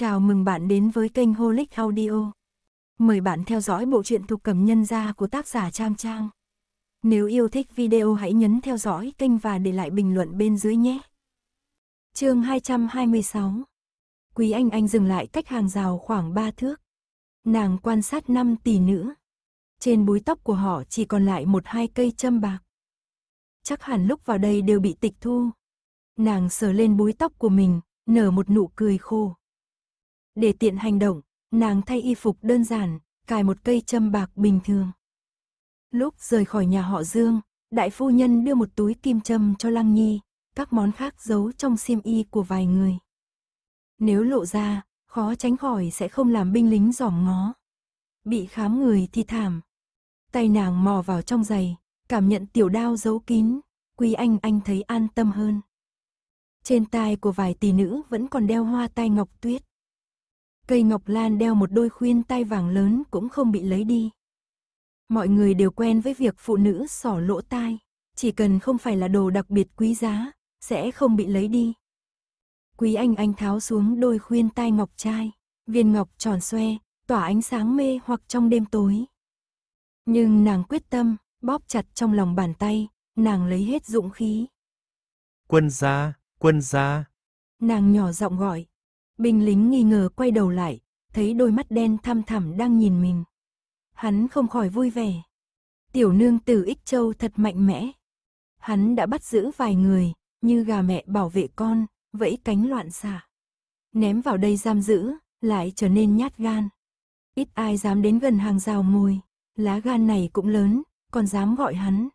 Chào mừng bạn đến với kênh Holic Audio. Mời bạn theo dõi bộ truyện thuộc cầm nhân gia của tác giả Trang Trang. Nếu yêu thích video hãy nhấn theo dõi kênh và để lại bình luận bên dưới nhé. chương 226 Quý Anh Anh dừng lại cách hàng rào khoảng 3 thước. Nàng quan sát 5 tỷ nữ Trên búi tóc của họ chỉ còn lại một hai cây châm bạc. Chắc hẳn lúc vào đây đều bị tịch thu. Nàng sờ lên búi tóc của mình, nở một nụ cười khô. Để tiện hành động, nàng thay y phục đơn giản, cài một cây châm bạc bình thường. Lúc rời khỏi nhà họ Dương, đại phu nhân đưa một túi kim châm cho Lăng Nhi, các món khác giấu trong xiêm y của vài người. Nếu lộ ra, khó tránh khỏi sẽ không làm binh lính giỏm ngó. Bị khám người thì thảm. Tay nàng mò vào trong giày, cảm nhận tiểu đao giấu kín, Quý Anh anh thấy an tâm hơn. Trên tai của vài tỷ nữ vẫn còn đeo hoa tai ngọc tuyết. Cây ngọc lan đeo một đôi khuyên tai vàng lớn cũng không bị lấy đi. Mọi người đều quen với việc phụ nữ xỏ lỗ tai, chỉ cần không phải là đồ đặc biệt quý giá, sẽ không bị lấy đi. Quý anh anh tháo xuống đôi khuyên tai ngọc trai, viên ngọc tròn xoe, tỏa ánh sáng mê hoặc trong đêm tối. Nhưng nàng quyết tâm, bóp chặt trong lòng bàn tay, nàng lấy hết dũng khí. Quân gia, quân gia. Nàng nhỏ giọng gọi, Binh lính nghi ngờ quay đầu lại, thấy đôi mắt đen thăm thẳm đang nhìn mình. Hắn không khỏi vui vẻ. Tiểu nương tử ích châu thật mạnh mẽ. Hắn đã bắt giữ vài người, như gà mẹ bảo vệ con, vẫy cánh loạn xạ. Ném vào đây giam giữ, lại trở nên nhát gan. Ít ai dám đến gần hàng rào mùi lá gan này cũng lớn, còn dám gọi hắn.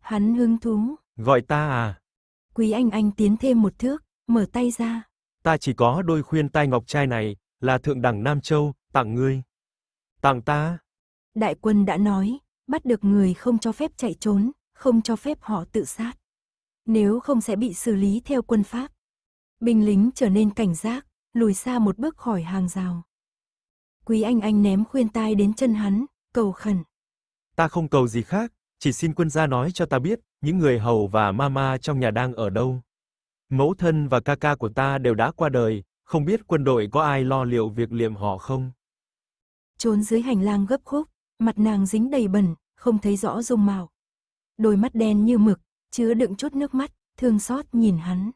Hắn hứng thú. Gọi ta à? Quý anh anh tiến thêm một thước, mở tay ra ta chỉ có đôi khuyên tai ngọc trai này, là thượng đẳng Nam Châu, tặng ngươi. Tặng ta? Đại quân đã nói, bắt được người không cho phép chạy trốn, không cho phép họ tự sát. Nếu không sẽ bị xử lý theo quân pháp. Binh lính trở nên cảnh giác, lùi xa một bước khỏi hàng rào. Quý Anh Anh ném khuyên tai đến chân hắn, cầu khẩn. Ta không cầu gì khác, chỉ xin quân gia nói cho ta biết, những người hầu và mama trong nhà đang ở đâu. Mẫu thân và ca ca của ta đều đã qua đời, không biết quân đội có ai lo liệu việc liệm họ không? Trốn dưới hành lang gấp khúc, mặt nàng dính đầy bẩn, không thấy rõ dung mạo. Đôi mắt đen như mực, chứa đựng chút nước mắt, thương xót nhìn hắn.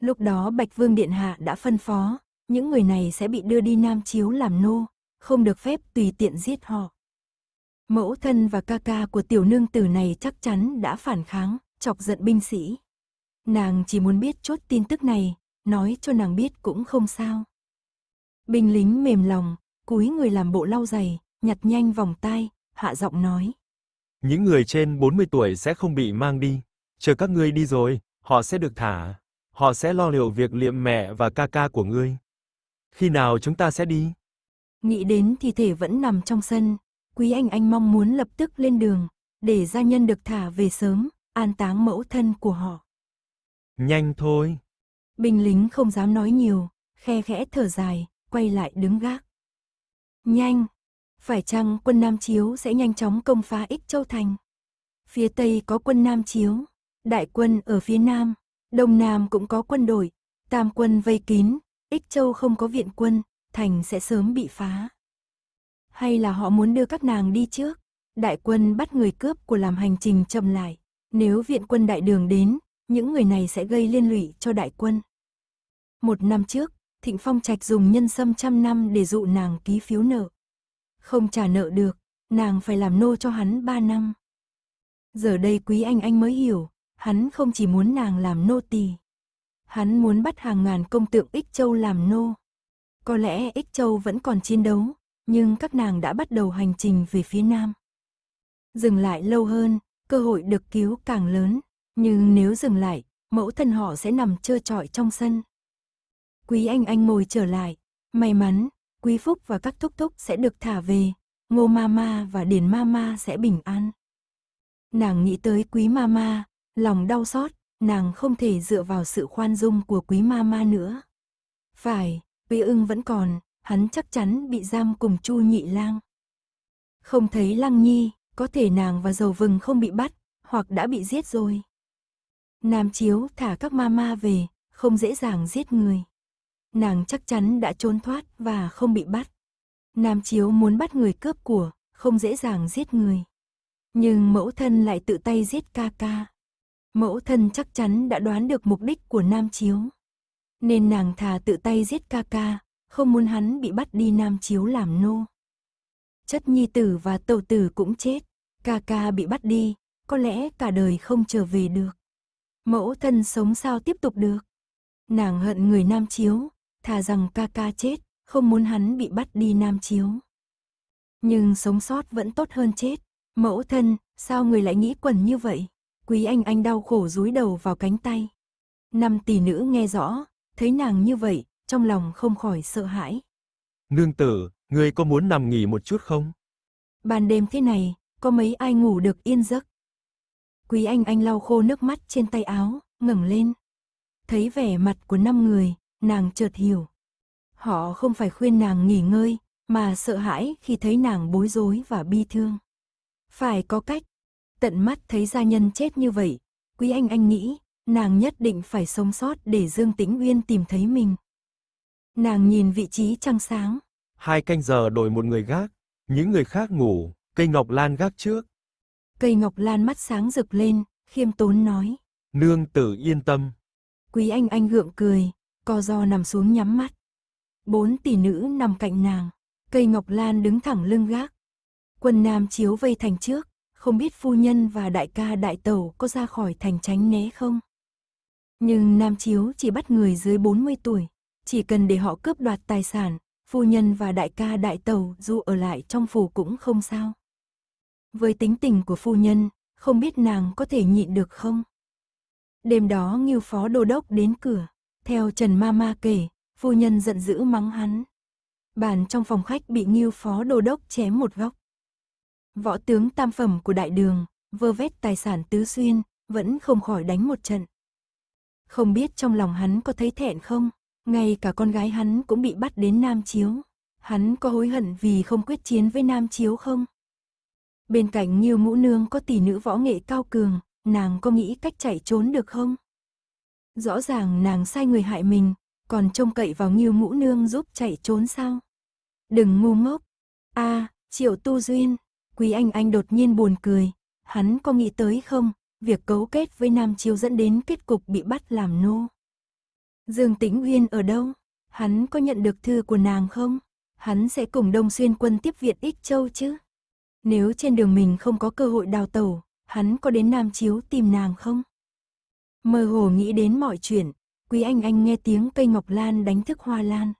Lúc đó Bạch Vương Điện Hạ đã phân phó, những người này sẽ bị đưa đi Nam Chiếu làm nô, không được phép tùy tiện giết họ. Mẫu thân và ca ca của tiểu nương tử này chắc chắn đã phản kháng, chọc giận binh sĩ. Nàng chỉ muốn biết chốt tin tức này, nói cho nàng biết cũng không sao. Binh lính mềm lòng, cúi người làm bộ lau giày, nhặt nhanh vòng tay, hạ giọng nói. Những người trên 40 tuổi sẽ không bị mang đi, chờ các ngươi đi rồi, họ sẽ được thả. Họ sẽ lo liệu việc liệm mẹ và ca ca của ngươi. Khi nào chúng ta sẽ đi? Nghĩ đến thì thể vẫn nằm trong sân, Quý Anh Anh mong muốn lập tức lên đường, để gia nhân được thả về sớm, an táng mẫu thân của họ. Nhanh thôi. Binh lính không dám nói nhiều, khe khẽ thở dài, quay lại đứng gác. Nhanh! Phải chăng quân Nam Chiếu sẽ nhanh chóng công phá ích châu thành? Phía Tây có quân Nam Chiếu, đại quân ở phía Nam, Đông Nam cũng có quân đội, tam quân vây kín, ích châu không có viện quân, thành sẽ sớm bị phá. Hay là họ muốn đưa các nàng đi trước? Đại quân bắt người cướp của làm hành trình chậm lại, nếu viện quân đại đường đến, những người này sẽ gây liên lụy cho đại quân. Một năm trước, Thịnh Phong Trạch dùng nhân sâm trăm năm để dụ nàng ký phiếu nợ. Không trả nợ được, nàng phải làm nô cho hắn ba năm. Giờ đây quý anh anh mới hiểu, hắn không chỉ muốn nàng làm nô tỳ. Hắn muốn bắt hàng ngàn công tượng Ích Châu làm nô. Có lẽ Ích Châu vẫn còn chiến đấu, nhưng các nàng đã bắt đầu hành trình về phía nam. Dừng lại lâu hơn, cơ hội được cứu càng lớn. Nhưng nếu dừng lại, mẫu thân họ sẽ nằm trơ trọi trong sân. Quý anh anh ngồi trở lại, may mắn, Quý Phúc và các thúc thúc sẽ được thả về, Ngô Mama và Điền Mama sẽ bình an. Nàng nghĩ tới Quý Mama, lòng đau xót, nàng không thể dựa vào sự khoan dung của Quý Mama nữa. Phải, quý ưng vẫn còn, hắn chắc chắn bị giam cùng Chu Nhị Lang. Không thấy Lăng Nhi, có thể nàng và dầu vừng không bị bắt, hoặc đã bị giết rồi. Nam Chiếu thả các mama về, không dễ dàng giết người. Nàng chắc chắn đã trốn thoát và không bị bắt. Nam Chiếu muốn bắt người cướp của, không dễ dàng giết người. Nhưng mẫu thân lại tự tay giết ca ca. Mẫu thân chắc chắn đã đoán được mục đích của Nam Chiếu. Nên nàng thà tự tay giết ca ca, không muốn hắn bị bắt đi Nam Chiếu làm nô. Chất nhi tử và tàu tử cũng chết, ca ca bị bắt đi, có lẽ cả đời không trở về được mẫu thân sống sao tiếp tục được. Nàng hận người Nam Chiếu, thà rằng ca ca chết, không muốn hắn bị bắt đi Nam Chiếu. Nhưng sống sót vẫn tốt hơn chết. Mẫu thân, sao người lại nghĩ quẩn như vậy? Quý anh anh đau khổ rúi đầu vào cánh tay. Năm tỷ nữ nghe rõ, thấy nàng như vậy, trong lòng không khỏi sợ hãi. Nương tử, người có muốn nằm nghỉ một chút không? Ban đêm thế này, có mấy ai ngủ được yên giấc? Quý Anh Anh lau khô nước mắt trên tay áo, ngẩng lên. Thấy vẻ mặt của năm người, nàng chợt hiểu. Họ không phải khuyên nàng nghỉ ngơi, mà sợ hãi khi thấy nàng bối rối và bi thương. Phải có cách. Tận mắt thấy gia nhân chết như vậy, Quý Anh Anh nghĩ, nàng nhất định phải sống sót để Dương Tĩnh Uyên tìm thấy mình. Nàng nhìn vị trí trăng sáng. Hai canh giờ đổi một người gác, những người khác ngủ, cây ngọc lan gác trước, Cây ngọc lan mắt sáng rực lên, khiêm tốn nói. Nương tử yên tâm. Quý anh anh gượng cười, co do nằm xuống nhắm mắt. Bốn tỷ nữ nằm cạnh nàng, cây ngọc lan đứng thẳng lưng gác. Quân nam chiếu vây thành trước, không biết phu nhân và đại ca đại tẩu có ra khỏi thành tránh né không. Nhưng nam chiếu chỉ bắt người dưới 40 tuổi, chỉ cần để họ cướp đoạt tài sản, phu nhân và đại ca đại tàu dù ở lại trong phủ cũng không sao. Với tính tình của phu nhân, không biết nàng có thể nhịn được không? Đêm đó Ngưu Phó Đô Đốc đến cửa, theo Trần Ma Ma kể, phu nhân giận dữ mắng hắn. Bàn trong phòng khách bị Ngưu Phó Đô Đốc chém một góc. Võ tướng tam phẩm của đại đường, vơ vét tài sản tứ xuyên, vẫn không khỏi đánh một trận. Không biết trong lòng hắn có thấy thẹn không, ngay cả con gái hắn cũng bị bắt đến Nam Chiếu. Hắn có hối hận vì không quyết chiến với Nam Chiếu không? Bên cạnh Nhiêu Mũ Nương có tỷ nữ võ nghệ cao cường, nàng có nghĩ cách chạy trốn được không? Rõ ràng nàng sai người hại mình, còn trông cậy vào Nhiêu Mũ Nương giúp chạy trốn sao? Đừng ngu ngốc. A, à, Triệu Tu Duyên, Quý Anh Anh đột nhiên buồn cười, hắn có nghĩ tới không, việc cấu kết với Nam Chiêu dẫn đến kết cục bị bắt làm nô. Dương Tĩnh Uyên ở đâu? Hắn có nhận được thư của nàng không? Hắn sẽ cùng Đông Xuyên quân tiếp viện Ích Châu chứ? Nếu trên đường mình không có cơ hội đào tẩu, hắn có đến Nam Chiếu tìm nàng không? Mơ hồ nghĩ đến mọi chuyện, Quý Anh Anh nghe tiếng cây ngọc lan đánh thức hoa lan.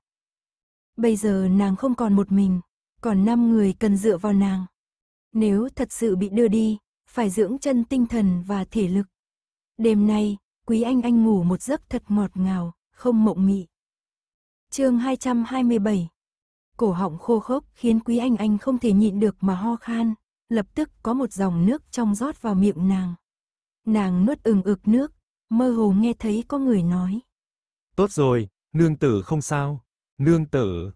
Bây giờ nàng không còn một mình, còn năm người cần dựa vào nàng. Nếu thật sự bị đưa đi, phải dưỡng chân tinh thần và thể lực. Đêm nay, Quý Anh Anh ngủ một giấc thật ngọt ngào, không mộng mị. Chương 227 cổ họng khô khốc khiến quý anh anh không thể nhịn được mà ho khan, lập tức có một dòng nước trong rót vào miệng nàng. Nàng nuốt ừng ực nước, mơ hồ nghe thấy có người nói. Tốt rồi, nương tử không sao, nương tử.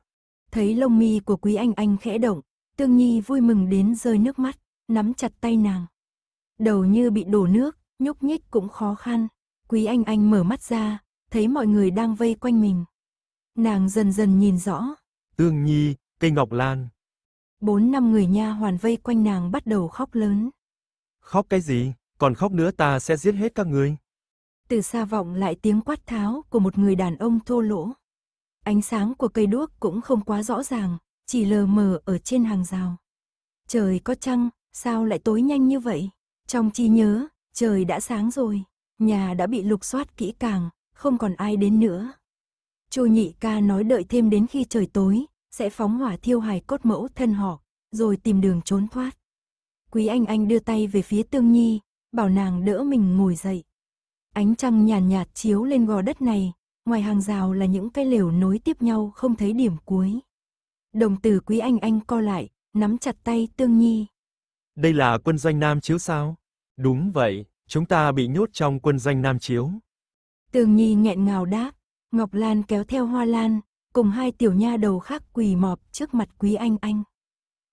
Thấy lông mi của quý anh anh khẽ động, tương nhi vui mừng đến rơi nước mắt, nắm chặt tay nàng. Đầu như bị đổ nước, nhúc nhích cũng khó khăn, quý anh anh mở mắt ra, thấy mọi người đang vây quanh mình. Nàng dần dần nhìn rõ, Tương Nhi, cây ngọc lan. Bốn năm người nha hoàn vây quanh nàng bắt đầu khóc lớn. Khóc cái gì, còn khóc nữa ta sẽ giết hết các ngươi. Từ xa vọng lại tiếng quát tháo của một người đàn ông thô lỗ. Ánh sáng của cây đuốc cũng không quá rõ ràng, chỉ lờ mờ ở trên hàng rào. Trời có trăng, sao lại tối nhanh như vậy? Trong trí nhớ, trời đã sáng rồi, nhà đã bị lục soát kỹ càng, không còn ai đến nữa. Chu nhị ca nói đợi thêm đến khi trời tối, sẽ phóng hỏa thiêu hài cốt mẫu thân họ, rồi tìm đường trốn thoát. Quý anh anh đưa tay về phía tương nhi, bảo nàng đỡ mình ngồi dậy. Ánh trăng nhàn nhạt, nhạt chiếu lên gò đất này, ngoài hàng rào là những cây lều nối tiếp nhau không thấy điểm cuối. Đồng tử quý anh anh co lại, nắm chặt tay tương nhi. Đây là quân doanh nam chiếu sao? Đúng vậy, chúng ta bị nhốt trong quân doanh nam chiếu. Tương nhi nghẹn ngào đáp. Ngọc Lan kéo theo Hoa Lan, cùng hai tiểu nha đầu khác quỳ mọp trước mặt Quý Anh Anh.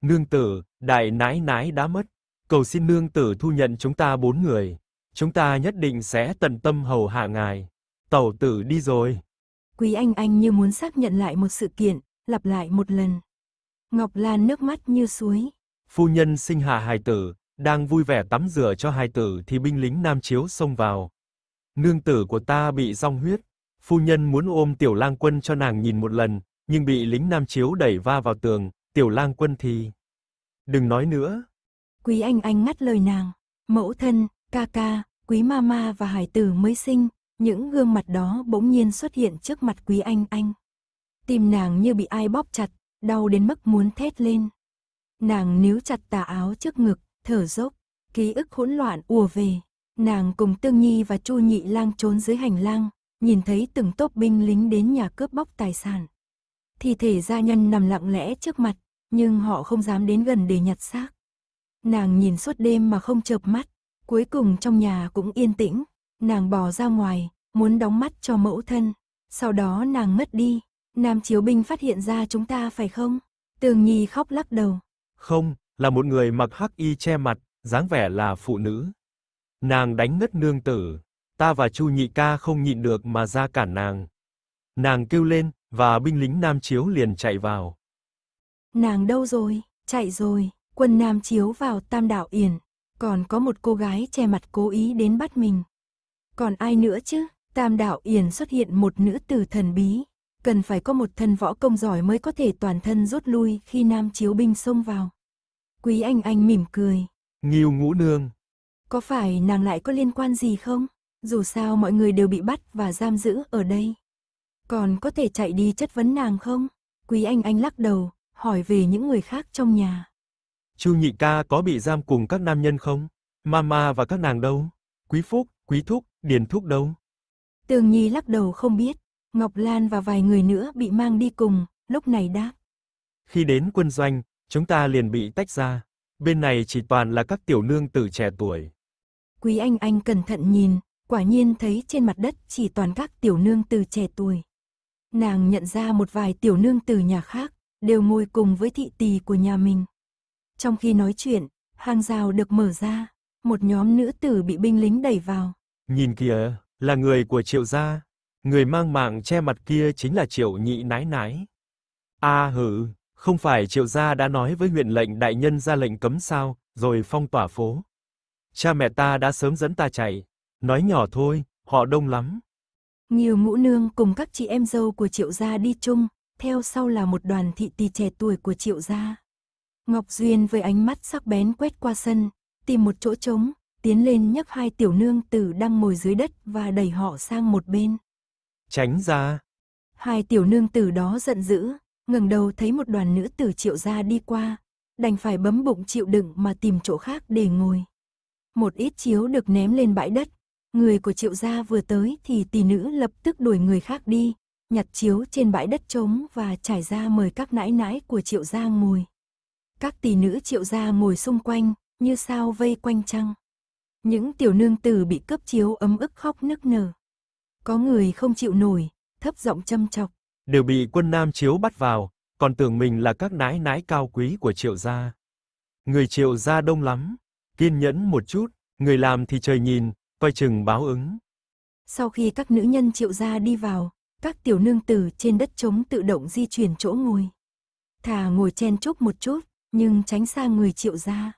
Nương tử, đại nái nái đã mất, cầu xin nương tử thu nhận chúng ta bốn người, chúng ta nhất định sẽ tận tâm hầu hạ ngài. Tẩu tử đi rồi. Quý Anh Anh như muốn xác nhận lại một sự kiện, lặp lại một lần. Ngọc Lan nước mắt như suối. Phu nhân sinh hạ hài tử, đang vui vẻ tắm rửa cho hài tử thì binh lính Nam Chiếu xông vào. Nương tử của ta bị rong huyết, Phu nhân muốn ôm tiểu lang quân cho nàng nhìn một lần, nhưng bị lính nam chiếu đẩy va vào tường, tiểu lang quân thì... Đừng nói nữa. Quý anh anh ngắt lời nàng, mẫu thân, ca ca, quý mama và hải tử mới sinh, những gương mặt đó bỗng nhiên xuất hiện trước mặt quý anh anh. Tim nàng như bị ai bóp chặt, đau đến mức muốn thét lên. Nàng níu chặt tà áo trước ngực, thở dốc, ký ức hỗn loạn ùa về. Nàng cùng Tương Nhi và Chu Nhị Lang trốn dưới hành lang, nhìn thấy từng tốp binh lính đến nhà cướp bóc tài sản. Thi thể gia nhân nằm lặng lẽ trước mặt, nhưng họ không dám đến gần để nhặt xác. Nàng nhìn suốt đêm mà không chợp mắt, cuối cùng trong nhà cũng yên tĩnh, nàng bò ra ngoài, muốn đóng mắt cho mẫu thân, sau đó nàng mất đi, nam chiếu binh phát hiện ra chúng ta phải không? Tường Nhi khóc lắc đầu. Không, là một người mặc hắc y che mặt, dáng vẻ là phụ nữ. Nàng đánh ngất nương tử, ta và Chu Nhị ca không nhịn được mà ra cản nàng. Nàng kêu lên, và binh lính Nam Chiếu liền chạy vào. Nàng đâu rồi? Chạy rồi, quân Nam Chiếu vào Tam Đảo Yển, còn có một cô gái che mặt cố ý đến bắt mình. Còn ai nữa chứ? Tam Đảo Yển xuất hiện một nữ tử thần bí, cần phải có một thân võ công giỏi mới có thể toàn thân rút lui khi Nam Chiếu binh xông vào. Quý Anh Anh mỉm cười. Nghiêu ngũ nương. Có phải nàng lại có liên quan gì không? Dù sao mọi người đều bị bắt và giam giữ ở đây. Còn có thể chạy đi chất vấn nàng không? Quý Anh Anh lắc đầu, hỏi về những người khác trong nhà. Chu Nhị ca có bị giam cùng các nam nhân không? Mama và các nàng đâu? Quý Phúc, Quý Thúc, Điền Thúc đâu? Tường Nhi lắc đầu không biết, Ngọc Lan và vài người nữa bị mang đi cùng, lúc này đáp. Khi đến quân doanh, chúng ta liền bị tách ra, bên này chỉ toàn là các tiểu nương tử trẻ tuổi. Quý Anh Anh cẩn thận nhìn, Quả nhiên thấy trên mặt đất chỉ toàn các tiểu nương từ trẻ tuổi. Nàng nhận ra một vài tiểu nương từ nhà khác, đều ngồi cùng với thị tỳ của nhà mình. Trong khi nói chuyện, hàng rào được mở ra, một nhóm nữ tử bị binh lính đẩy vào. Nhìn kìa, là người của triệu gia. Người mang mạng che mặt kia chính là triệu nhị nái nái. a hử, không phải triệu gia đã nói với huyện lệnh đại nhân ra lệnh cấm sao, rồi phong tỏa phố. Cha mẹ ta đã sớm dẫn ta chạy. Nói nhỏ thôi, họ đông lắm. Nhiều ngũ nương cùng các chị em dâu của triệu gia đi chung, theo sau là một đoàn thị tỳ trẻ tuổi của triệu gia. Ngọc Duyên với ánh mắt sắc bén quét qua sân, tìm một chỗ trống, tiến lên nhấc hai tiểu nương tử đang ngồi dưới đất và đẩy họ sang một bên. Tránh ra. Hai tiểu nương tử đó giận dữ, ngẩng đầu thấy một đoàn nữ tử triệu gia đi qua, đành phải bấm bụng chịu đựng mà tìm chỗ khác để ngồi. Một ít chiếu được ném lên bãi đất, Người của triệu gia vừa tới thì tỷ nữ lập tức đuổi người khác đi, nhặt chiếu trên bãi đất trống và trải ra mời các nãi nãi của triệu gia ngồi. Các tỷ nữ triệu gia ngồi xung quanh, như sao vây quanh trăng. Những tiểu nương tử bị cướp chiếu ấm ức khóc nức nở. Có người không chịu nổi, thấp giọng châm chọc. Đều bị quân nam chiếu bắt vào, còn tưởng mình là các nãi nãi cao quý của triệu gia. Người triệu gia đông lắm, kiên nhẫn một chút, người làm thì trời nhìn, Coi chừng báo ứng. Sau khi các nữ nhân triệu gia đi vào, các tiểu nương tử trên đất trống tự động di chuyển chỗ ngồi. Thà ngồi chen chúc một chút, nhưng tránh xa người triệu gia.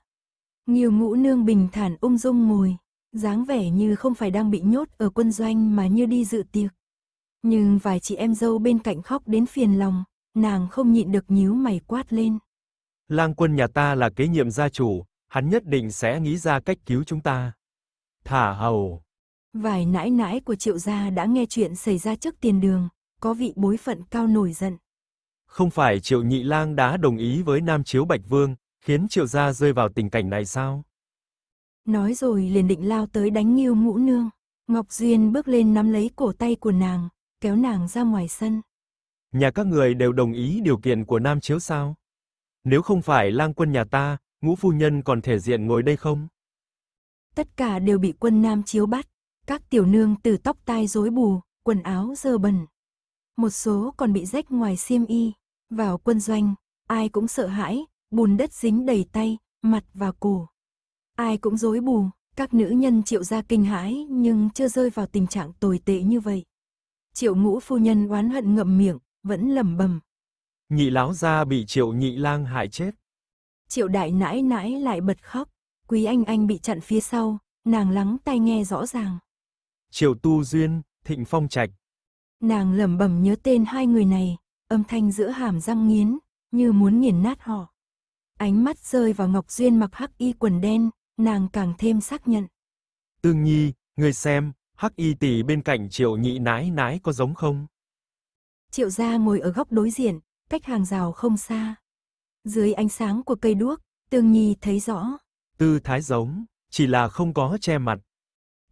Nhiều ngũ nương bình thản ung dung ngồi, dáng vẻ như không phải đang bị nhốt ở quân doanh mà như đi dự tiệc. Nhưng vài chị em dâu bên cạnh khóc đến phiền lòng, nàng không nhịn được nhíu mày quát lên. Lang quân nhà ta là kế nhiệm gia chủ, hắn nhất định sẽ nghĩ ra cách cứu chúng ta thả hầu. Vài nãi nãi của triệu gia đã nghe chuyện xảy ra trước tiền đường, có vị bối phận cao nổi giận. Không phải triệu nhị lang đã đồng ý với Nam Chiếu Bạch Vương, khiến triệu gia rơi vào tình cảnh này sao? Nói rồi liền định lao tới đánh nghiêu ngũ nương. Ngọc Duyên bước lên nắm lấy cổ tay của nàng, kéo nàng ra ngoài sân. Nhà các người đều đồng ý điều kiện của Nam Chiếu sao? Nếu không phải lang quân nhà ta, ngũ phu nhân còn thể diện ngồi đây không? tất cả đều bị quân Nam chiếu bắt. Các tiểu nương từ tóc tai rối bù, quần áo dơ bẩn. Một số còn bị rách ngoài xiêm y. Vào quân doanh, ai cũng sợ hãi, bùn đất dính đầy tay, mặt và cổ. Ai cũng rối bù, các nữ nhân triệu ra kinh hãi nhưng chưa rơi vào tình trạng tồi tệ như vậy. Triệu ngũ phu nhân oán hận ngậm miệng, vẫn lầm bầm. Nhị láo ra bị triệu nhị lang hại chết. Triệu đại nãi nãi lại bật khóc. Quý Anh Anh bị chặn phía sau, nàng lắng tai nghe rõ ràng. Triệu Tu Duyên, Thịnh Phong Trạch. Nàng lẩm bẩm nhớ tên hai người này, âm thanh giữa hàm răng nghiến, như muốn nghiền nát họ. Ánh mắt rơi vào Ngọc Duyên mặc hắc y quần đen, nàng càng thêm xác nhận. Tương Nhi, người xem, hắc y tỷ bên cạnh Triệu Nhị nái nái có giống không? Triệu gia ngồi ở góc đối diện, cách hàng rào không xa. Dưới ánh sáng của cây đuốc, Tương Nhi thấy rõ. Tư thái giống, chỉ là không có che mặt.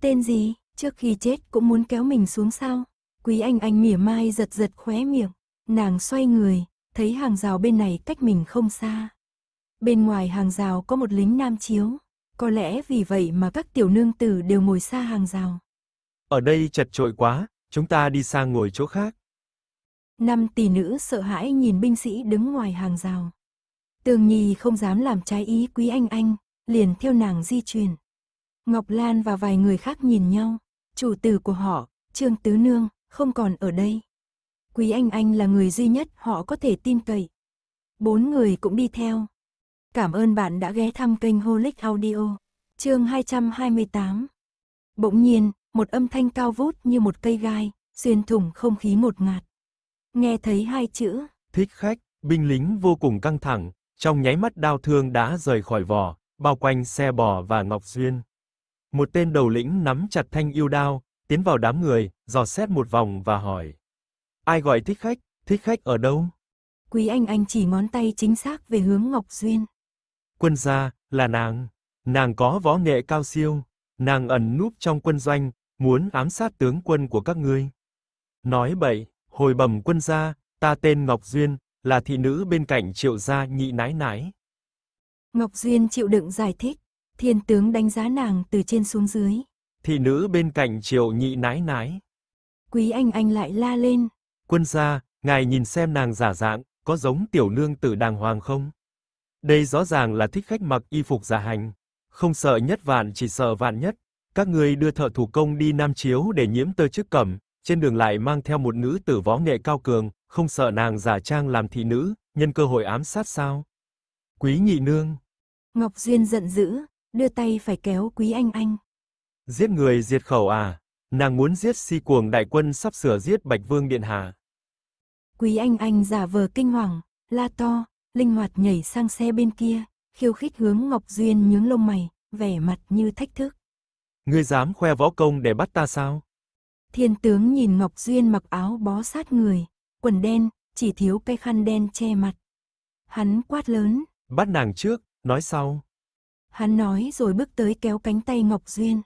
Tên gì, trước khi chết cũng muốn kéo mình xuống sao? Quý anh anh mỉa mai giật giật khóe miệng, nàng xoay người, thấy hàng rào bên này cách mình không xa. Bên ngoài hàng rào có một lính nam chiếu, có lẽ vì vậy mà các tiểu nương tử đều ngồi xa hàng rào. Ở đây chật trội quá, chúng ta đi sang ngồi chỗ khác. Năm tỷ nữ sợ hãi nhìn binh sĩ đứng ngoài hàng rào. Tường Nhi không dám làm trái ý quý anh anh, liền theo nàng di chuyển. Ngọc Lan và vài người khác nhìn nhau, chủ tử của họ, Trương Tứ Nương, không còn ở đây. Quý Anh Anh là người duy nhất họ có thể tin cậy. Bốn người cũng đi theo. Cảm ơn bạn đã ghé thăm kênh Holic Audio, chương 228. Bỗng nhiên, một âm thanh cao vút như một cây gai, xuyên thủng không khí một ngạt. Nghe thấy hai chữ. Thích khách, binh lính vô cùng căng thẳng, trong nháy mắt đau thương đã rời khỏi vò bao quanh xe bò và Ngọc Duyên. Một tên đầu lĩnh nắm chặt thanh yêu đao, tiến vào đám người, dò xét một vòng và hỏi. Ai gọi thích khách, thích khách ở đâu? Quý anh anh chỉ ngón tay chính xác về hướng Ngọc Duyên. Quân gia, là nàng. Nàng có võ nghệ cao siêu. Nàng ẩn núp trong quân doanh, muốn ám sát tướng quân của các ngươi. Nói bậy, hồi bẩm quân gia, ta tên Ngọc Duyên, là thị nữ bên cạnh triệu gia nhị nái nái. Ngọc Duyên chịu đựng giải thích, thiên tướng đánh giá nàng từ trên xuống dưới. Thị nữ bên cạnh triệu nhị nái nái. Quý anh anh lại la lên. Quân gia, ngài nhìn xem nàng giả dạng, có giống tiểu nương tử đàng hoàng không? Đây rõ ràng là thích khách mặc y phục giả hành. Không sợ nhất vạn chỉ sợ vạn nhất. Các ngươi đưa thợ thủ công đi Nam Chiếu để nhiễm tơ chức cẩm, trên đường lại mang theo một nữ tử võ nghệ cao cường, không sợ nàng giả trang làm thị nữ, nhân cơ hội ám sát sao? Quý nhị nương, Ngọc Duyên giận dữ, đưa tay phải kéo Quý Anh Anh. Giết người diệt khẩu à? Nàng muốn giết si cuồng đại quân sắp sửa giết Bạch Vương Điện Hà. Quý Anh Anh giả vờ kinh hoàng, la to, linh hoạt nhảy sang xe bên kia, khiêu khích hướng Ngọc Duyên nhướng lông mày, vẻ mặt như thách thức. Ngươi dám khoe võ công để bắt ta sao? Thiên tướng nhìn Ngọc Duyên mặc áo bó sát người, quần đen, chỉ thiếu cây khăn đen che mặt. Hắn quát lớn. Bắt nàng trước, Nói sau. Hắn nói rồi bước tới kéo cánh tay Ngọc Duyên.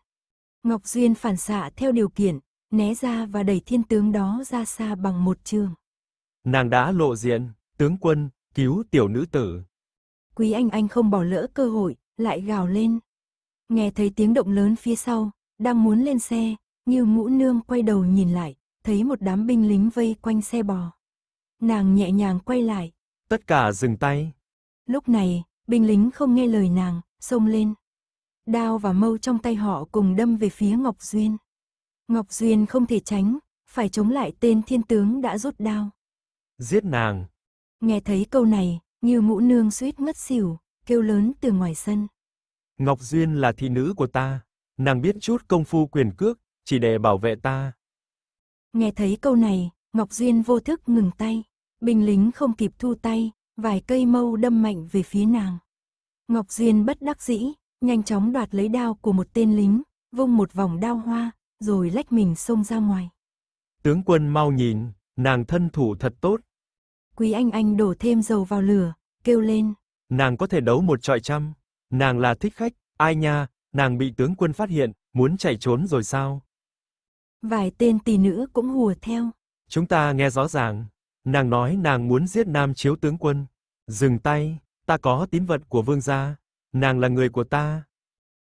Ngọc Duyên phản xạ theo điều kiện, né ra và đẩy thiên tướng đó ra xa bằng một trường. Nàng đã lộ diện, tướng quân, cứu tiểu nữ tử. Quý anh anh không bỏ lỡ cơ hội, lại gào lên. Nghe thấy tiếng động lớn phía sau, đang muốn lên xe, như ngũ nương quay đầu nhìn lại, thấy một đám binh lính vây quanh xe bò. Nàng nhẹ nhàng quay lại. Tất cả dừng tay. Lúc này, binh lính không nghe lời nàng, xông lên. Đao và mâu trong tay họ cùng đâm về phía Ngọc Duyên. Ngọc Duyên không thể tránh, phải chống lại tên thiên tướng đã rút đao. Giết nàng. Nghe thấy câu này, như ngũ nương suýt ngất xỉu, kêu lớn từ ngoài sân. Ngọc Duyên là thị nữ của ta, nàng biết chút công phu quyền cước, chỉ để bảo vệ ta. Nghe thấy câu này, Ngọc Duyên vô thức ngừng tay, binh lính không kịp thu tay, vài cây mâu đâm mạnh về phía nàng. Ngọc Duyên bất đắc dĩ, nhanh chóng đoạt lấy đao của một tên lính, vung một vòng đao hoa, rồi lách mình xông ra ngoài. Tướng quân mau nhìn, nàng thân thủ thật tốt. Quý Anh Anh đổ thêm dầu vào lửa, kêu lên. Nàng có thể đấu một trọi trăm, nàng là thích khách, ai nha, nàng bị tướng quân phát hiện, muốn chạy trốn rồi sao? Vài tên tỷ nữ cũng hùa theo. Chúng ta nghe rõ ràng, Nàng nói nàng muốn giết Nam Chiếu tướng quân. Dừng tay, ta có tín vật của vương gia, nàng là người của ta.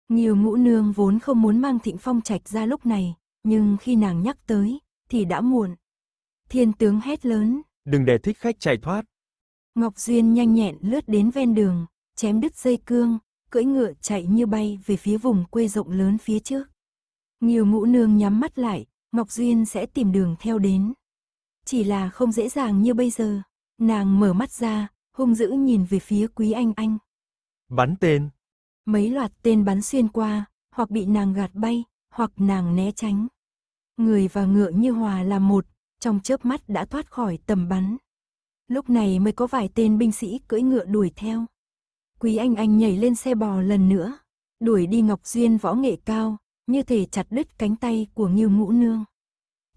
Nhiều ngũ nương vốn không muốn mang thịnh phong trạch ra lúc này, nhưng khi nàng nhắc tới, thì đã muộn. Thiên tướng hét lớn. Đừng để thích khách chạy thoát. Ngọc Duyên nhanh nhẹn lướt đến ven đường, chém đứt dây cương, cưỡi ngựa chạy như bay về phía vùng quê rộng lớn phía trước. Nhiều ngũ nương nhắm mắt lại, Ngọc Duyên sẽ tìm đường theo đến chỉ là không dễ dàng như bây giờ. Nàng mở mắt ra, hung dữ nhìn về phía quý anh anh. Bắn tên. Mấy loạt tên bắn xuyên qua, hoặc bị nàng gạt bay, hoặc nàng né tránh. Người và ngựa như hòa là một, trong chớp mắt đã thoát khỏi tầm bắn. Lúc này mới có vài tên binh sĩ cưỡi ngựa đuổi theo. Quý anh anh nhảy lên xe bò lần nữa, đuổi đi Ngọc Duyên võ nghệ cao, như thể chặt đứt cánh tay của Ngưu Ngũ Nương.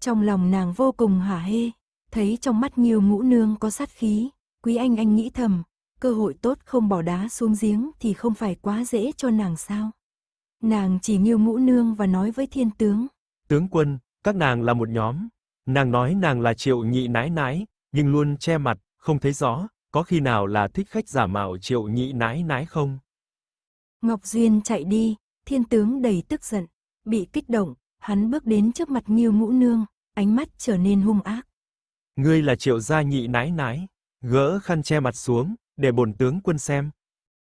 Trong lòng nàng vô cùng hả hê thấy trong mắt Nghiêu Ngũ Nương có sát khí, Quý Anh Anh nghĩ thầm, cơ hội tốt không bỏ đá xuống giếng thì không phải quá dễ cho nàng sao. Nàng chỉ Nghiêu Ngũ Nương và nói với thiên tướng. Tướng quân, các nàng là một nhóm. Nàng nói nàng là triệu nhị nái nái, nhưng luôn che mặt, không thấy rõ, có khi nào là thích khách giả mạo triệu nhị nái nái không? Ngọc Duyên chạy đi, thiên tướng đầy tức giận, bị kích động, hắn bước đến trước mặt Nghiêu Ngũ Nương, ánh mắt trở nên hung ác. Ngươi là Triệu gia nhị nãi nãi gỡ khăn che mặt xuống, để bổn tướng quân xem.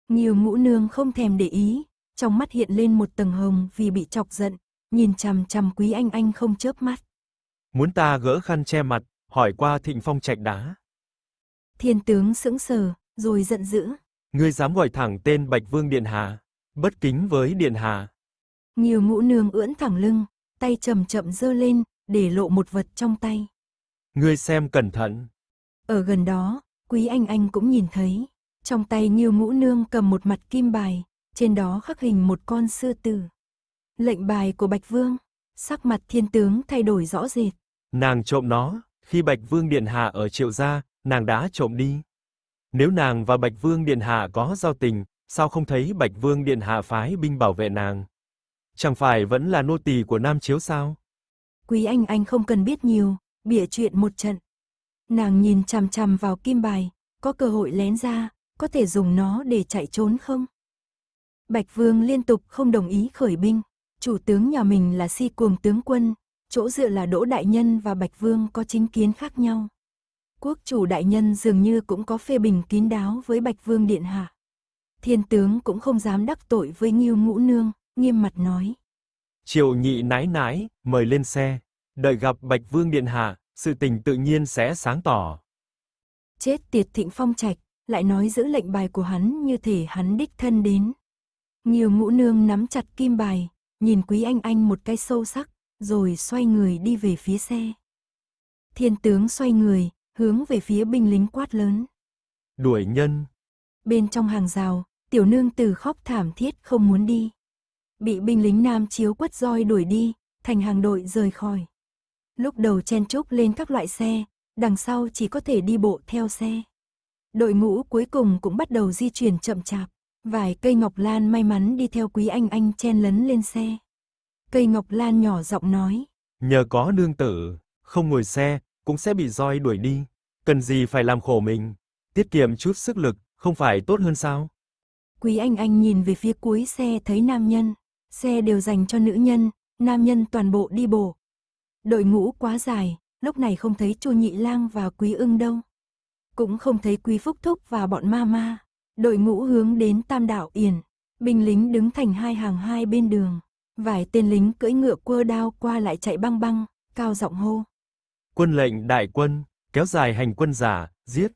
Nhiều ngũ nương không thèm để ý, trong mắt hiện lên một tầng hồng vì bị chọc giận, nhìn chằm chằm Quý Anh Anh không chớp mắt. Muốn ta gỡ khăn che mặt, hỏi qua Thịnh Phong trạch đá. Thiên tướng sững sờ, rồi giận dữ. Ngươi dám gọi thẳng tên Bạch Vương Điện Hà, bất kính với Điện Hà. Nhiều ngũ nương ưỡn thẳng lưng, tay chậm chậm dơ lên, để lộ một vật trong tay. Ngươi xem cẩn thận. Ở gần đó, Quý Anh Anh cũng nhìn thấy. Trong tay Nhiêu Ngũ Nương cầm một mặt kim bài, trên đó khắc hình một con sư tử. Lệnh bài của Bạch Vương, sắc mặt thiên tướng thay đổi rõ rệt. Nàng trộm nó, khi Bạch Vương Điện Hạ ở triệu gia, nàng đã trộm đi. Nếu nàng và Bạch Vương Điện Hạ có giao tình, sao không thấy Bạch Vương Điện Hạ phái binh bảo vệ nàng? Chẳng phải vẫn là nô tỳ của Nam Chiếu sao? Quý Anh Anh không cần biết nhiều, bịa chuyện một trận. Nàng nhìn chằm chằm vào kim bài, có cơ hội lén ra, có thể dùng nó để chạy trốn không? Bạch Vương liên tục không đồng ý khởi binh, chủ tướng nhà mình là si cuồng tướng quân, chỗ dựa là Đỗ Đại Nhân và Bạch Vương có chính kiến khác nhau. Quốc chủ Đại Nhân dường như cũng có phê bình kín đáo với Bạch Vương Điện Hạ. Thiên tướng cũng không dám đắc tội với Nghiêu Ngũ Nương, nghiêm mặt nói. Triệu nhị nái nái, mời lên xe đợi gặp Bạch Vương Điện Hạ, sự tình tự nhiên sẽ sáng tỏ. Chết tiệt thịnh phong trạch, lại nói giữ lệnh bài của hắn như thể hắn đích thân đến. Nhiều ngũ nương nắm chặt kim bài, nhìn quý anh anh một cái sâu sắc, rồi xoay người đi về phía xe. Thiên tướng xoay người, hướng về phía binh lính quát lớn. Đuổi nhân. Bên trong hàng rào, tiểu nương từ khóc thảm thiết không muốn đi. Bị binh lính nam chiếu quất roi đuổi đi, thành hàng đội rời khỏi. Lúc đầu chen chúc lên các loại xe, đằng sau chỉ có thể đi bộ theo xe. Đội ngũ cuối cùng cũng bắt đầu di chuyển chậm chạp, vài cây ngọc lan may mắn đi theo quý anh anh chen lấn lên xe. Cây ngọc lan nhỏ giọng nói. Nhờ có nương tử, không ngồi xe, cũng sẽ bị roi đuổi đi. Cần gì phải làm khổ mình, tiết kiệm chút sức lực, không phải tốt hơn sao? Quý anh anh nhìn về phía cuối xe thấy nam nhân, xe đều dành cho nữ nhân, nam nhân toàn bộ đi bộ, Đội ngũ quá dài, lúc này không thấy Chu Nhị Lang và Quý Ưng đâu. Cũng không thấy Quý Phúc Thúc và bọn ma ma. Đội ngũ hướng đến Tam Đảo Yển. Binh lính đứng thành hai hàng hai bên đường. Vài tên lính cưỡi ngựa quơ đao qua lại chạy băng băng, cao giọng hô. Quân lệnh đại quân, kéo dài hành quân giả, giết.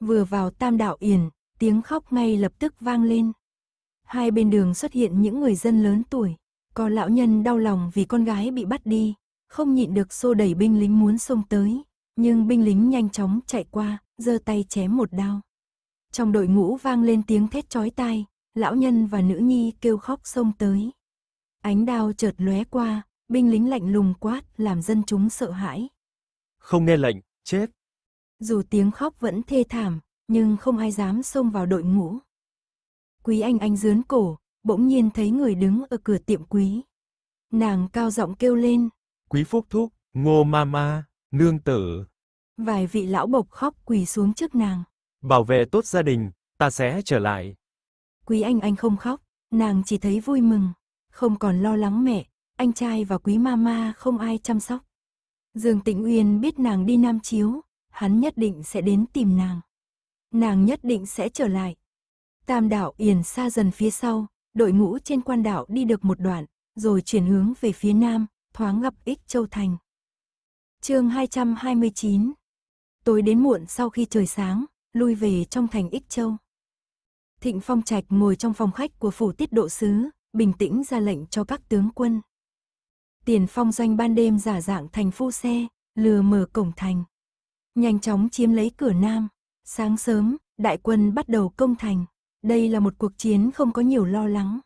Vừa vào Tam Đảo Yển, tiếng khóc ngay lập tức vang lên. Hai bên đường xuất hiện những người dân lớn tuổi, có lão nhân đau lòng vì con gái bị bắt đi, không nhịn được xô đẩy binh lính muốn xông tới, nhưng binh lính nhanh chóng chạy qua, giơ tay chém một đao. Trong đội ngũ vang lên tiếng thét chói tai, lão nhân và nữ nhi kêu khóc xông tới. Ánh đao chợt lóe qua, binh lính lạnh lùng quát, làm dân chúng sợ hãi. Không nghe lệnh, chết. Dù tiếng khóc vẫn thê thảm, nhưng không ai dám xông vào đội ngũ. Quý anh anh dướn cổ, bỗng nhiên thấy người đứng ở cửa tiệm quý. Nàng cao giọng kêu lên, Quý Phúc Thúc, Ngô Mama, Nương Tử. Vài vị lão bộc khóc quỳ xuống trước nàng. Bảo vệ tốt gia đình, ta sẽ trở lại. Quý Anh Anh không khóc, nàng chỉ thấy vui mừng, không còn lo lắng mẹ, anh trai và quý mama không ai chăm sóc. Dương Tĩnh Uyên biết nàng đi Nam Chiếu, hắn nhất định sẽ đến tìm nàng. Nàng nhất định sẽ trở lại. Tam đảo Yển xa dần phía sau, đội ngũ trên quan đảo đi được một đoạn, rồi chuyển hướng về phía Nam, thoáng gặp ích châu thành. chương 229 Tối đến muộn sau khi trời sáng, lui về trong thành ích châu. Thịnh Phong Trạch ngồi trong phòng khách của phủ tiết độ sứ, bình tĩnh ra lệnh cho các tướng quân. Tiền phong doanh ban đêm giả dạng thành phu xe, lừa mở cổng thành. Nhanh chóng chiếm lấy cửa nam. Sáng sớm, đại quân bắt đầu công thành. Đây là một cuộc chiến không có nhiều lo lắng.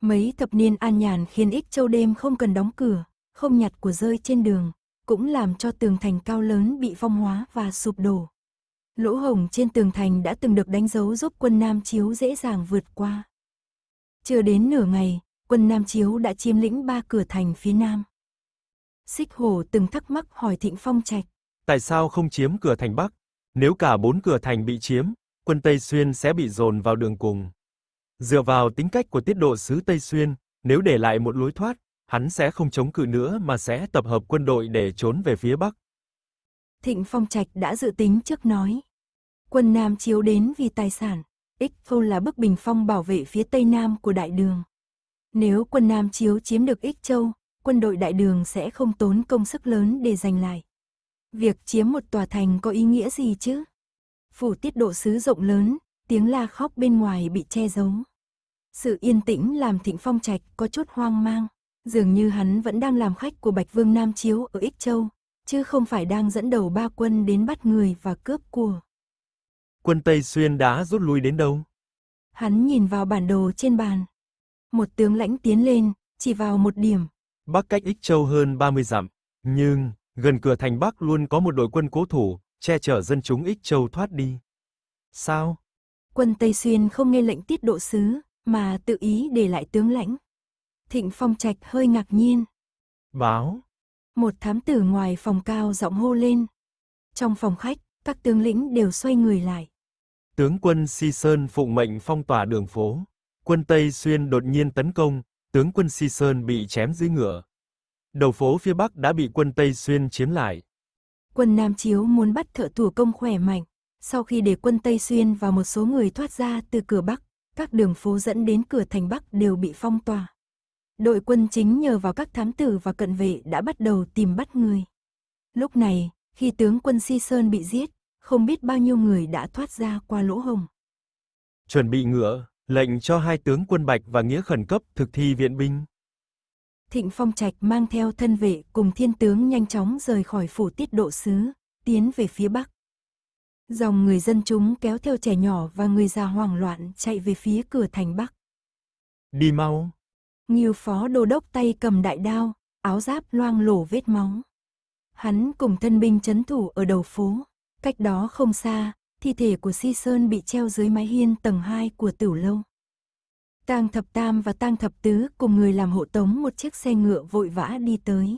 Mấy thập niên an nhàn khiến ích châu đêm không cần đóng cửa, không nhặt của rơi trên đường, cũng làm cho tường thành cao lớn bị phong hóa và sụp đổ. Lỗ hồng trên tường thành đã từng được đánh dấu giúp quân Nam Chiếu dễ dàng vượt qua. Chưa đến nửa ngày, quân Nam Chiếu đã chiếm lĩnh ba cửa thành phía Nam. Xích Hổ từng thắc mắc hỏi Thịnh Phong Trạch. Tại sao không chiếm cửa thành Bắc? Nếu cả bốn cửa thành bị chiếm, quân Tây Xuyên sẽ bị dồn vào đường cùng. Dựa vào tính cách của tiết độ sứ Tây Xuyên, nếu để lại một lối thoát, hắn sẽ không chống cự nữa mà sẽ tập hợp quân đội để trốn về phía Bắc. Thịnh Phong Trạch đã dự tính trước nói. Quân Nam chiếu đến vì tài sản, ích thôn là bức bình phong bảo vệ phía Tây Nam của Đại Đường. Nếu quân Nam chiếu chiếm được ích châu, quân đội Đại Đường sẽ không tốn công sức lớn để giành lại. Việc chiếm một tòa thành có ý nghĩa gì chứ? Phủ tiết độ sứ rộng lớn, tiếng la khóc bên ngoài bị che giấu. Sự yên tĩnh làm Thịnh Phong Trạch có chút hoang mang dường như hắn vẫn đang làm khách của Bạch Vương Nam Chiếu ở Ích Châu, chứ không phải đang dẫn đầu ba quân đến bắt người và cướp của. Quân Tây Xuyên đã rút lui đến đâu? Hắn nhìn vào bản đồ trên bàn. Một tướng lãnh tiến lên, chỉ vào một điểm. Bắc cách Ích Châu hơn 30 dặm, nhưng gần cửa thành Bắc luôn có một đội quân cố thủ, che chở dân chúng Ích Châu thoát đi. Sao? Quân Tây Xuyên không nghe lệnh tiết độ sứ, mà tự ý để lại tướng lãnh. Thịnh Phong Trạch hơi ngạc nhiên. Báo. Một thám tử ngoài phòng cao giọng hô lên. Trong phòng khách, các tướng lĩnh đều xoay người lại. Tướng quân Si Sơn phụng mệnh phong tỏa đường phố. Quân Tây Xuyên đột nhiên tấn công, tướng quân Si Sơn bị chém dưới ngựa. Đầu phố phía Bắc đã bị quân Tây Xuyên chiếm lại. Quân Nam Chiếu muốn bắt thợ thủ công khỏe mạnh. Sau khi để quân Tây Xuyên và một số người thoát ra từ cửa Bắc, các đường phố dẫn đến cửa thành Bắc đều bị phong tỏa. Đội quân chính nhờ vào các thám tử và cận vệ đã bắt đầu tìm bắt người. Lúc này, khi tướng quân Si Sơn bị giết, không biết bao nhiêu người đã thoát ra qua lỗ hồng. Chuẩn bị ngựa, lệnh cho hai tướng quân Bạch và Nghĩa khẩn cấp thực thi viện binh. Thịnh Phong Trạch mang theo thân vệ cùng thiên tướng nhanh chóng rời khỏi phủ tiết độ sứ, tiến về phía bắc. Dòng người dân chúng kéo theo trẻ nhỏ và người già hoảng loạn chạy về phía cửa thành bắc. Đi mau, nhiều phó đô đốc tay cầm đại đao, áo giáp loang lổ vết máu. Hắn cùng thân binh chấn thủ ở đầu phố, cách đó không xa, thi thể của Si Sơn bị treo dưới mái hiên tầng 2 của tử lâu. Tang Thập Tam và Tang Thập Tứ cùng người làm hộ tống một chiếc xe ngựa vội vã đi tới.